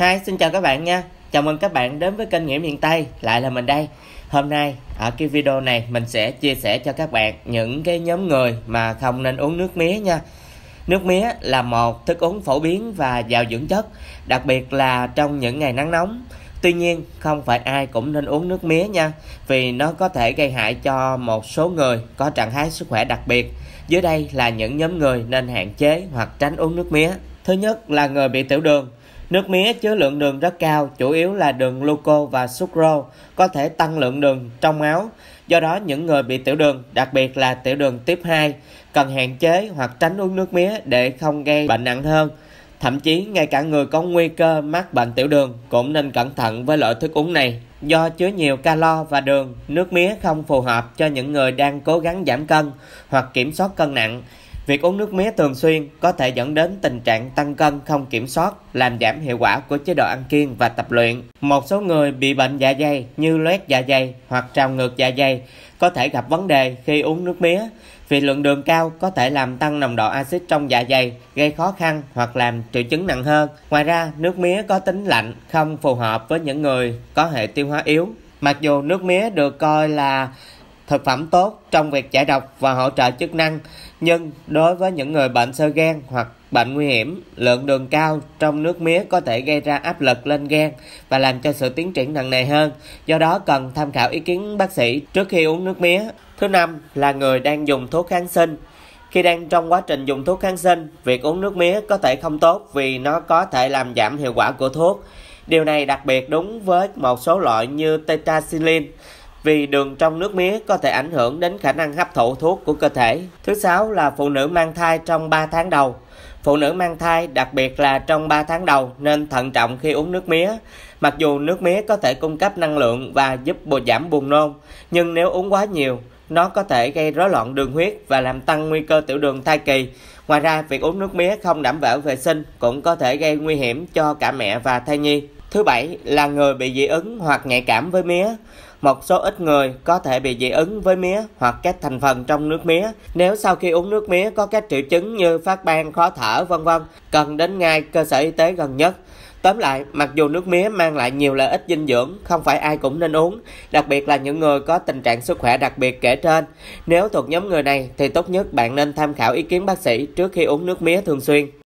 hai xin chào các bạn nha. Chào mừng các bạn đến với kênh Nghiễm Miền Tây, lại là mình đây. Hôm nay ở cái video này mình sẽ chia sẻ cho các bạn những cái nhóm người mà không nên uống nước mía nha. Nước mía là một thức uống phổ biến và giàu dưỡng chất, đặc biệt là trong những ngày nắng nóng. Tuy nhiên, không phải ai cũng nên uống nước mía nha, vì nó có thể gây hại cho một số người có trạng thái sức khỏe đặc biệt. Dưới đây là những nhóm người nên hạn chế hoặc tránh uống nước mía. Thứ nhất là người bị tiểu đường Nước mía chứa lượng đường rất cao, chủ yếu là đường gluco và sucro, có thể tăng lượng đường trong máu. Do đó, những người bị tiểu đường, đặc biệt là tiểu đường tiếp 2, cần hạn chế hoặc tránh uống nước mía để không gây bệnh nặng hơn. Thậm chí, ngay cả người có nguy cơ mắc bệnh tiểu đường cũng nên cẩn thận với loại thức uống này. Do chứa nhiều calo và đường, nước mía không phù hợp cho những người đang cố gắng giảm cân hoặc kiểm soát cân nặng. Việc uống nước mía thường xuyên có thể dẫn đến tình trạng tăng cân không kiểm soát, làm giảm hiệu quả của chế độ ăn kiêng và tập luyện. Một số người bị bệnh dạ dày như loét dạ dày hoặc trào ngược dạ dày có thể gặp vấn đề khi uống nước mía vì lượng đường cao có thể làm tăng nồng độ axit trong dạ dày, gây khó khăn hoặc làm triệu chứng nặng hơn. Ngoài ra, nước mía có tính lạnh không phù hợp với những người có hệ tiêu hóa yếu. Mặc dù nước mía được coi là thực phẩm tốt trong việc giải độc và hỗ trợ chức năng. Nhưng đối với những người bệnh sơ gan hoặc bệnh nguy hiểm, lượng đường cao trong nước mía có thể gây ra áp lực lên gan và làm cho sự tiến triển nặng nề hơn. Do đó cần tham khảo ý kiến bác sĩ trước khi uống nước mía. Thứ năm là người đang dùng thuốc kháng sinh. Khi đang trong quá trình dùng thuốc kháng sinh, việc uống nước mía có thể không tốt vì nó có thể làm giảm hiệu quả của thuốc. Điều này đặc biệt đúng với một số loại như tetracycline vì đường trong nước mía có thể ảnh hưởng đến khả năng hấp thụ thuốc của cơ thể. Thứ sáu là phụ nữ mang thai trong 3 tháng đầu. Phụ nữ mang thai, đặc biệt là trong 3 tháng đầu, nên thận trọng khi uống nước mía. Mặc dù nước mía có thể cung cấp năng lượng và giúp bồi giảm buồn nôn, nhưng nếu uống quá nhiều, nó có thể gây rối loạn đường huyết và làm tăng nguy cơ tiểu đường thai kỳ. Ngoài ra, việc uống nước mía không đảm bảo vệ sinh cũng có thể gây nguy hiểm cho cả mẹ và thai nhi. Thứ bảy là người bị dị ứng hoặc nhạy cảm với mía. Một số ít người có thể bị dị ứng với mía hoặc các thành phần trong nước mía. Nếu sau khi uống nước mía có các triệu chứng như phát ban, khó thở, vân vân, cần đến ngay cơ sở y tế gần nhất. Tóm lại, mặc dù nước mía mang lại nhiều lợi ích dinh dưỡng, không phải ai cũng nên uống, đặc biệt là những người có tình trạng sức khỏe đặc biệt kể trên. Nếu thuộc nhóm người này thì tốt nhất bạn nên tham khảo ý kiến bác sĩ trước khi uống nước mía thường xuyên.